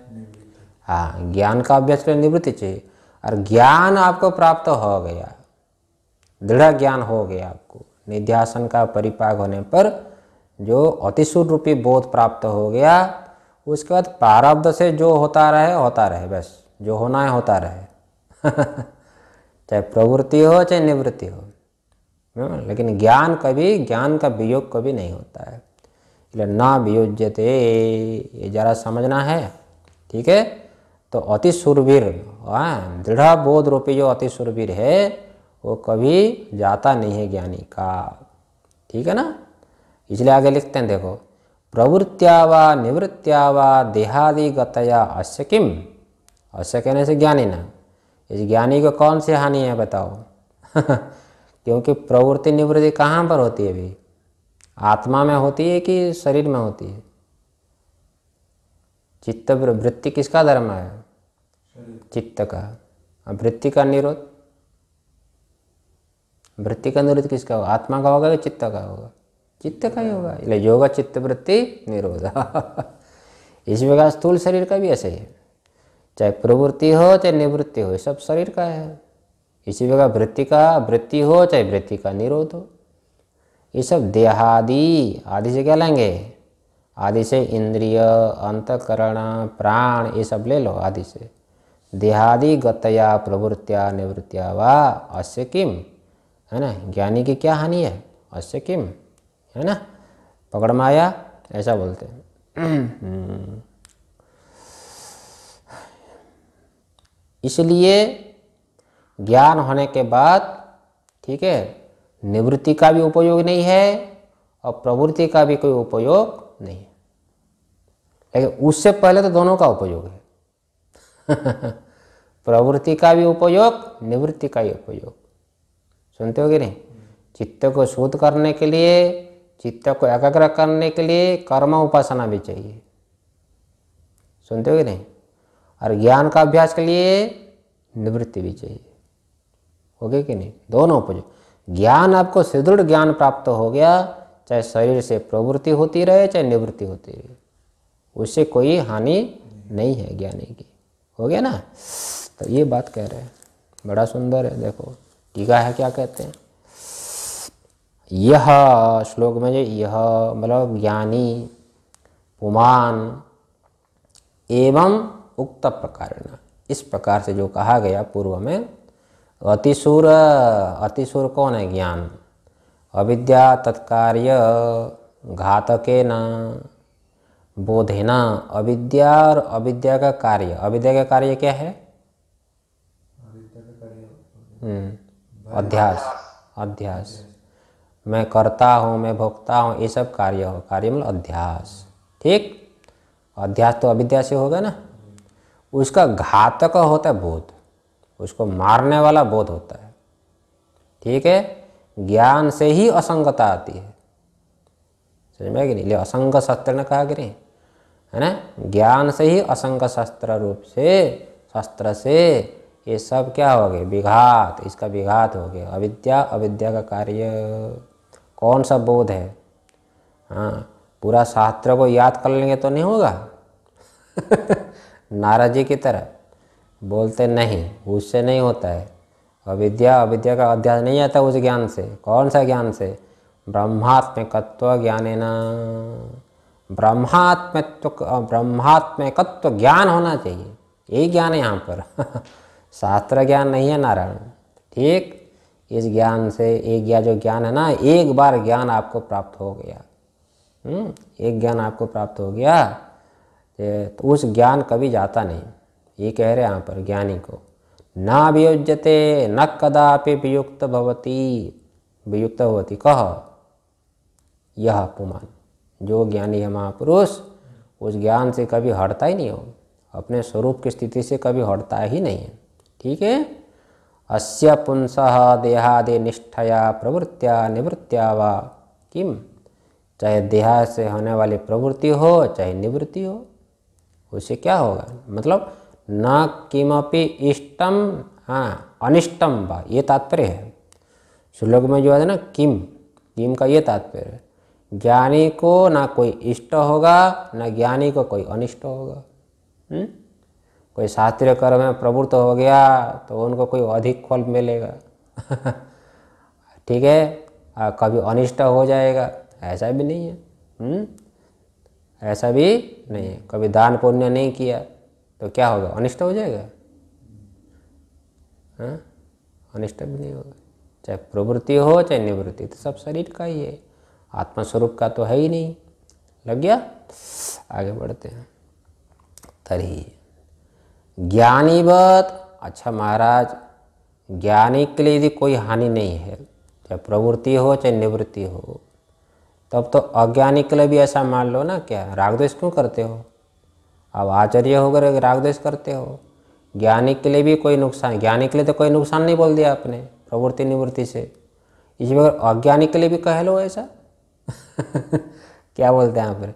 हाँ ज्ञान का अभ्यास के लिए निवृत्ति चाहिए और ज्ञान आपको प्राप्त हो गया दृढ़ ज्ञान हो गया आपको निध्यासन का परिपाक होने पर जो अतिशूर रूपी बोध प्राप्त हो गया उसके बाद प्रारब्ध से जो होता रहे होता रहे बस जो होना है होता रहे चाहे प्रवृत्ति हो चाहे निवृत्ति हो लेकिन ज्ञान कभी ज्ञान का वियोग कभी नहीं होता है इसलिए ना वियोज्यते ये जरा समझना है ठीक है तो अति सुरवीर हाँ, दृढ़ बोध रूपी जो अति सुरवीर है वो कभी जाता नहीं है ज्ञानी का ठीक है ना इसलिए आगे लिखते हैं देखो प्रवृत्त्या व निवृत्त्या व देहादिगतया अश्य किम और कहने से ज्ञानी ना इस ज्ञानी को कौन सी हानि है बताओ क्योंकि प्रवृत्ति निवृत्ति कहाँ पर होती है अभी आत्मा में होती है कि शरीर में होती है चित्त वृत्ति किसका धर्म है चित्त का वृत्ति का निरोध वृत्ति का निरोध किसका होगा आत्मा का होगा कि चित्त का होगा चित्त का ही होगा योगा चित्त वृत्ति निरोध इस प्रकार स्थूल शरीर का भी ऐसे ही है चाहे प्रवृत्ति हो चाहे निवृत्ति हो सब शरीर का है इसी प्रकार वृत्ति का वृत्ति हो चाहे वृत्ति का निरोध हो ये सब देहादि आदि से क्या लेंगे आदि से इंद्रिय अंतकरण प्राण ये सब ले लो आदि से देहादि गतया प्रवृत्तिया निवृत्तिया व अश्य किम है ना ज्ञानी की क्या हानि है अश्य किम है ना पकड़ माया ऐसा बोलते हैं हम्म। इसलिए ज्ञान होने के बाद ठीक है निवृत्ति का भी उपयोग नहीं है और प्रवृत्ति का भी कोई उपयोग नहीं है लेकिन उससे पहले तो दोनों का उपयोग है प्रवृत्ति का भी उपयोग निवृत्ति का भी उपयोग सुनते हो कि नहीं चित्त को शुद्ध करने के लिए चित्त को एकाग्र करने के लिए कर्म उपासना भी चाहिए सुनते हो कि नहीं और ज्ञान का अभ्यास के लिए निवृत्ति भी चाहिए हो गया कि नहीं दोनों उपज ज्ञान आपको सुदृढ़ ज्ञान प्राप्त हो गया चाहे शरीर से प्रवृत्ति होती रहे चाहे निवृत्ति होती रहे उससे कोई हानि नहीं है ज्ञानी की हो गया ना तो ये बात कह रहे हैं बड़ा सुंदर है देखो टीका है क्या कहते हैं यह श्लोक में जो यह मतलब ज्ञानी पुमान एवं उक्त प्रकारेण इस प्रकार से जो कहा गया पूर्व में अतिशूर अतिशूर कौन है ज्ञान अविद्या तत्कार्य घातके न बोधेना अविद्या और अविद्या का कार्य अविद्या का कार्य क्या है हम्म, अध्यास अध्यास मैं करता हूँ मैं भोगता हूँ ये सब कार्य हो कार्य मतलब अध्यास ठीक अध्यास तो अविद्या से होगा ना उसका घातक होता है बोध उसको मारने वाला बोध होता है ठीक है ज्ञान से ही असंगता आती है समझ में कि नहीं असंग शास्त्र ने कहा कि है ना ज्ञान से ही असंग शास्त्र रूप से शास्त्र से ये सब क्या हो गए विघात इसका विघात हो गया अविद्या अविद्या का कार्य कौन सा बोध है हाँ पूरा शास्त्र को याद कर लेंगे तो नहीं होगा नाराजी की तरह बोलते नहीं उससे नहीं होता है अविद्या अविद्या का अध्यास नहीं आता उस ज्ञान से कौन सा ज्ञान से ब्रह्मात्मकत्व ज्ञान न ब्रह्मात्मत्व ब्रह्मात्मकत्व ज्ञान होना चाहिए यही ज्ञान है यहाँ पर शास्त्र ज्ञान नहीं है नारायण ठीक इस ज्ञान से एक ज्ञान जो ज्ञान है ना एक बार ज्ञान आपको प्राप्त हो गया हम्म, एक ज्ञान आपको प्राप्त हो गया तो उस ज्ञान कभी जाता नहीं ये कह रहे हैं यहाँ पर ज्ञानी को ना वियोज्यते न कदापि वियुक्त भवती वियुक्त भवती कह यह अपमान जो ज्ञानी है महापुरुष उस ज्ञान से कभी हटता ही नहीं हो अपने स्वरूप की स्थिति से कभी हटता ही नहीं है ठीक है अस्य पुंस देहादि निष्ठया प्रवृत्तिया निवृत्तिया वा किम चाहे देहा से होने वाली प्रवृत्ति हो चाहे निवृत्ति हो उससे क्या होगा मतलब न किमपि इष्टम हाँ अनिष्टम बा ये तात्पर्य है श्लोक में जो है ना किम किम का ये तात्पर्य है ज्ञानी को ना कोई इष्ट होगा ना ज्ञानी को कोई अनिष्ट होगा हुँ? हम्म? कोई शास्त्रीय कर्म में प्रवृत्त हो गया तो उनको कोई अधिक फल मिलेगा ठीक है आ, कभी अनिष्ट हो जाएगा ऐसा भी नहीं है हुँ? हम्म? ऐसा भी नहीं है कभी दान पुण्य नहीं किया तो क्या होगा अनिष्ट हो जाएगा हाँ? अनिष्ट भी नहीं होगा चाहे प्रवृत्ति हो चाहे निवृत्ति तो सब शरीर का ही है आत्मस्वरूप का तो है ही नहीं लग गया आगे बढ़ते हैं तरी ज्ञानीवत अच्छा महाराज ज्ञानी के लिए यदि कोई हानि नहीं है चाहे प्रवृत्ति हो चाहे निवृत्ति हो तब तो अज्ञानी के लिए भी ऐसा मान लो ना क्या रागद्वेश क्यों करते हो अब आचार्य होकर रागद्वेश करते हो ज्ञानी के लिए भी कोई नुकसान ज्ञानी के लिए तो कोई नुकसान नहीं बोल दिया आपने प्रवृत्ति निवृत्ति से इसी प्रकार अज्ञानी के लिए भी कह लो ऐसा क्या बोलते हैं यहाँ पर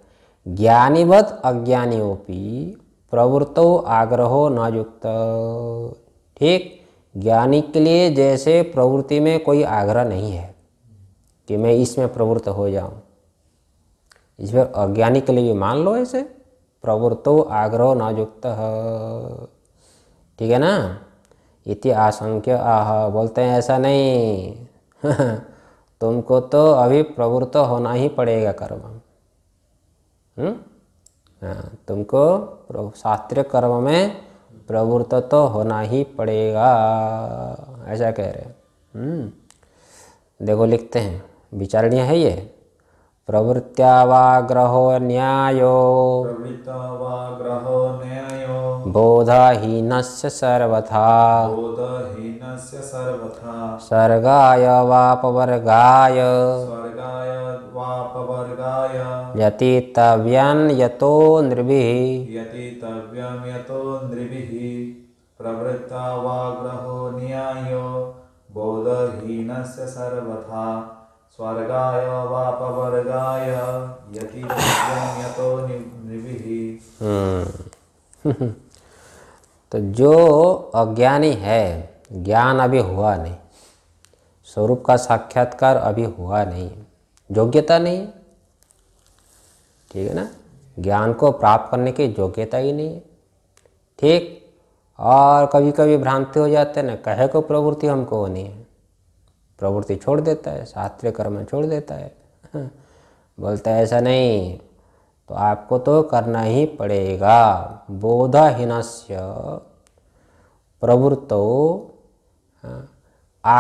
ज्ञानीवत अज्ञानियोपी प्रवृत्तो आग्रहो न युक्त ठीक ज्ञानी के लिए जैसे प्रवृत्ति में कोई आग्रह नहीं है कि मैं इसमें प्रवृत्त हो जाऊं इसमें अज्ञानी के लिए भी मान लो ऐसे प्रवृत्तो आग्रह युक्त ठीक है ना इति आशंक्य आह बोलते हैं ऐसा नहीं तुमको तो अभी प्रवृत्त होना ही पड़ेगा कर्म हम्म? हाँ तुमको शास्त्रीय कर्म में प्रवृत्त तो होना ही पड़ेगा ऐसा कह रहे हम्म? देखो लिखते हैं विचारणीय है ये प्रवृत्या वा ग्रहो न्यायो बोधाहीनस्य सर्वथा बोधहीनस्य सर्वथा स्वर्गाय वापवर्गाय स्वर्गाय वापवर्गाय व्यतितव्यं यतो नृभिः यतितव्यं यतो नृभिः प्रवृत्ता वा ग्रहो न्यायो बोधहीनस्य सर्वथा स्वर्गाय वापवर्गाय निभिः हम्म। तो जो अज्ञानी है ज्ञान अभी हुआ नहीं स्वरूप का साक्षात्कार अभी हुआ नहीं योग्यता नहीं ठीक है ना ज्ञान को प्राप्त करने की योग्यता ही नहीं है ठीक और कभी कभी भ्रांति हो जाते हैं ना कहे को प्रवृत्ति हमको होनी है प्रवृत्ति छोड़ देता है शास्त्रीय कर्म छोड़ देता है बोलता है ऐसा नहीं तो आपको तो करना ही पड़ेगा बोधहीन से प्रवृत्त हाँ,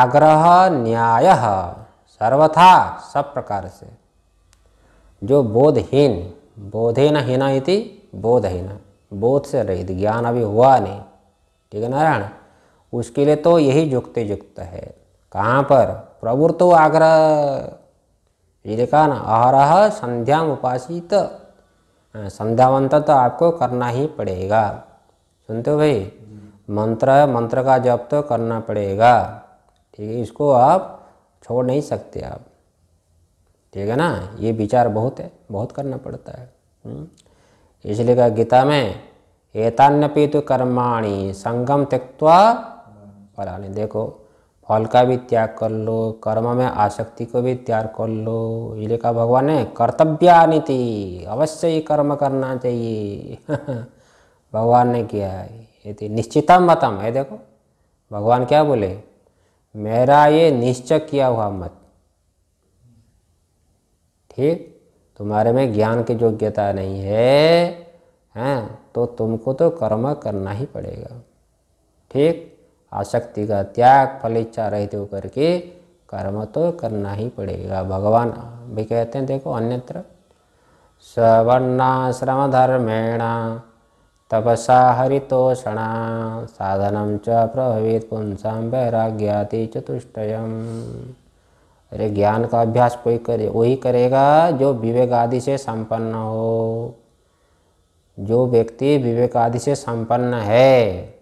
आग्रह न्याय सर्वथा सब प्रकार से जो बोधहीन बोधेन हीन इति बोधहीन बोध से रहित ज्ञान अभी हुआ नहीं ठीक है नारायण उसके लिए तो यही जुक्ति युक्त है कहाँ पर तो आग्रह ये देखा ना अहरह संध्या उपासित हाँ, संध्यावंत तो आपको करना ही पड़ेगा सुनते हो भाई मंत्र मंत्र का जप तो करना पड़ेगा ठीक है इसको आप छोड़ नहीं सकते आप ठीक है ना ये विचार बहुत है बहुत करना पड़ता है हम्म, इसलिए कहा गीता में एतान्यपि तो कर्माणी संगम त्यक्वा पलानी देखो फल का भी त्याग कर लो कर्म में आसक्ति को भी त्याग कर लो ये लिखा भगवान ने कर्तव्य नीति अवश्य ही कर्म करना चाहिए भगवान ने किया है तो निश्चितम मतम है देखो भगवान क्या बोले मेरा ये निश्चय किया हुआ मत ठीक तुम्हारे में ज्ञान की योग्यता नहीं है हैं तो तुमको तो कर्म करना ही पड़ेगा ठीक आसक्ति का त्याग इच्छा रहित होकर के कर्म तो करना ही पड़ेगा भगवान भी कहते हैं देखो अन्यत्र सवर्णाश्रम धर्मेण तपसा हरितोषण साधनम च प्रभवित पुंसा वैराग्याति चतुष्ट अरे ज्ञान का अभ्यास कोई करे वही करेगा जो विवेक आदि से संपन्न हो जो व्यक्ति विवेक आदि से संपन्न है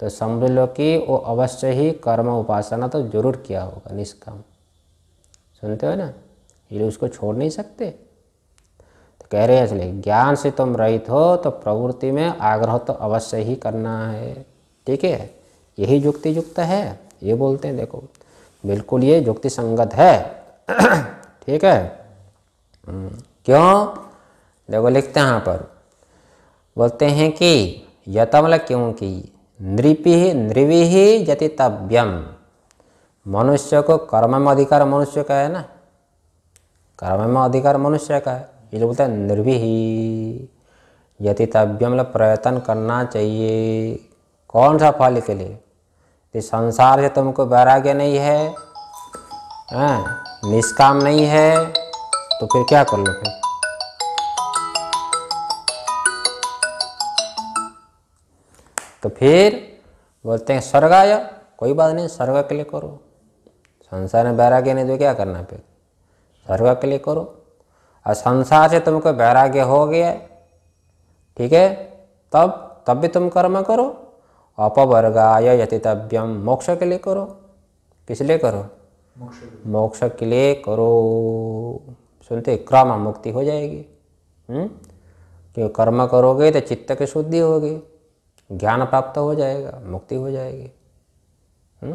तो समझ लो कि वो अवश्य ही कर्म उपासना तो जरूर किया होगा निष्काम सुनते हो ना ये उसको छोड़ नहीं सकते तो कह रहे हैं इसलिए ज्ञान से तुम रहित हो तो प्रवृत्ति में आग्रह तो अवश्य ही करना है ठीक है यही युक्ति युक्त है ये बोलते हैं देखो बिल्कुल ये युक्ति संगत है ठीक है हम्म, क्यों देखो लिखते हैं यहाँ पर बोलते हैं कि यह मतलब क्योंकि नृपि नृवि तव्यम मनुष्य को कर्म में अधिकार मनुष्य का है ना कर्म में अधिकार मनुष्य का है ये लोग बोलते हैं निर्भि यतितव्यम मतलब प्रयत्न करना चाहिए कौन सा फल के लिए तो संसार से तुमको वैराग्य नहीं है निष्काम नहीं है तो फिर क्या कर लो फिर तो फिर बोलते हैं स्वर्गाय कोई बात नहीं स्वर्ग के लिए करो संसार में वैराग्य नहीं तो क्या करना फिर स्वर्ग के लिए करो और संसार से तुमको वैराग्य हो गया ठीक है तब तब भी तुम कर्म करो अपवर्गाय यतितव्यम मोक्ष के लिए करो किस लिए करो मोक्ष के लिए करो सुनते क्रम मुक्ति हो जाएगी हम्म? क्यों कर्म करोगे तो चित्त की शुद्धि होगी ज्ञान प्राप्त हो जाएगा मुक्ति हो जाएगी हम्म?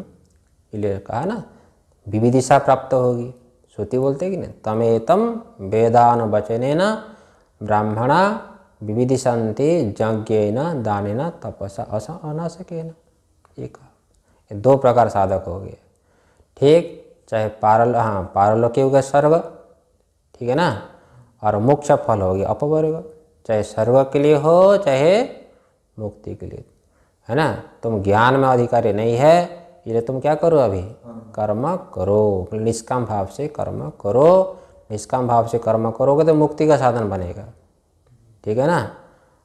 इसलिए कहा ना विविदिशा प्राप्त होगी श्रुति बोलते कि नहीं तमेतम वेदान वचने न ब्राह्मणा विविदिशंति यज्ञ न दान न तपसा अस अनासके न ये कहा दो प्रकार साधक हो गए ठीक चाहे पारल हाँ पारलोक हो गया सर्व ठीक है ना और मोक्ष फल हो गया अपवर्ग चाहे सर्व के लिए हो चाहे मुक्ति के लिए है ना तुम ज्ञान में अधिकारी नहीं है इसलिए तुम क्या करो अभी कर्म करो निष्काम भाव से कर्म करो निष्काम भाव से कर्म करोगे तो मुक्ति का साधन बनेगा ठीक है ना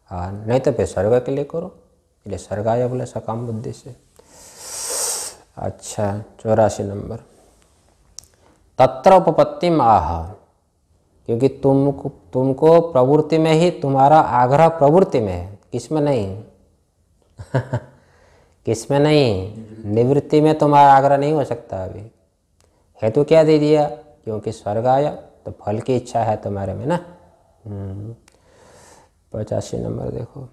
हाँ नहीं तो फिर स्वर्ग के लिए करो इसलिए स्वर्ग आया बोले सकाम बुद्धि से अच्छा चौरासी नंबर तत्र उपपत्ति आह क्योंकि तुम तुमको प्रवृत्ति में ही तुम्हारा आग्रह प्रवृत्ति में है किसमें नहीं किसमें नहीं निवृत्ति में तुम्हारा आग्रह नहीं हो सकता अभी हेतु क्या दे दिया क्योंकि स्वर्ग आया तो फल की इच्छा है तुम्हारे में ना हम्म। पचासी नंबर देखो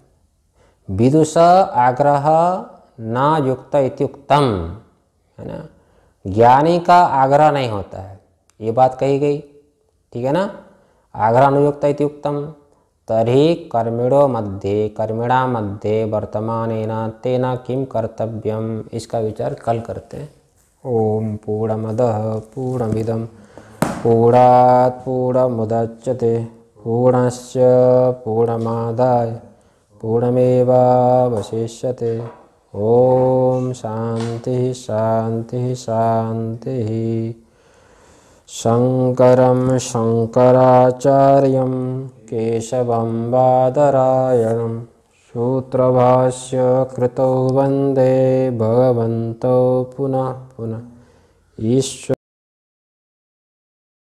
विदुष आग्रह ना युक्त इत्युक्तम है ना ज्ञानी का आग्रह नहीं होता है ये बात कही गई ठीक है ना आग्रह अनुयुक्त इत्युक्तम तरी कर्मिणों मध्य कर्मिणा मध्य वर्तमान तेना किम कर्तव्य इसका विचार कल करते हैं ओम पूर्णमद पूर्णमिदम पूर्णात् पूर्णमुदच्यते पूर्णश्च पूर्णमादाय पूर्णमेवावशिष्यते ॐ शांति शांति शांति शंकर शङ्कराचार्यं केशवं बादरायणं सूत्रभाष्य कृतौ वन्दे भगवन्तौ पुनः पुनः ईश्वर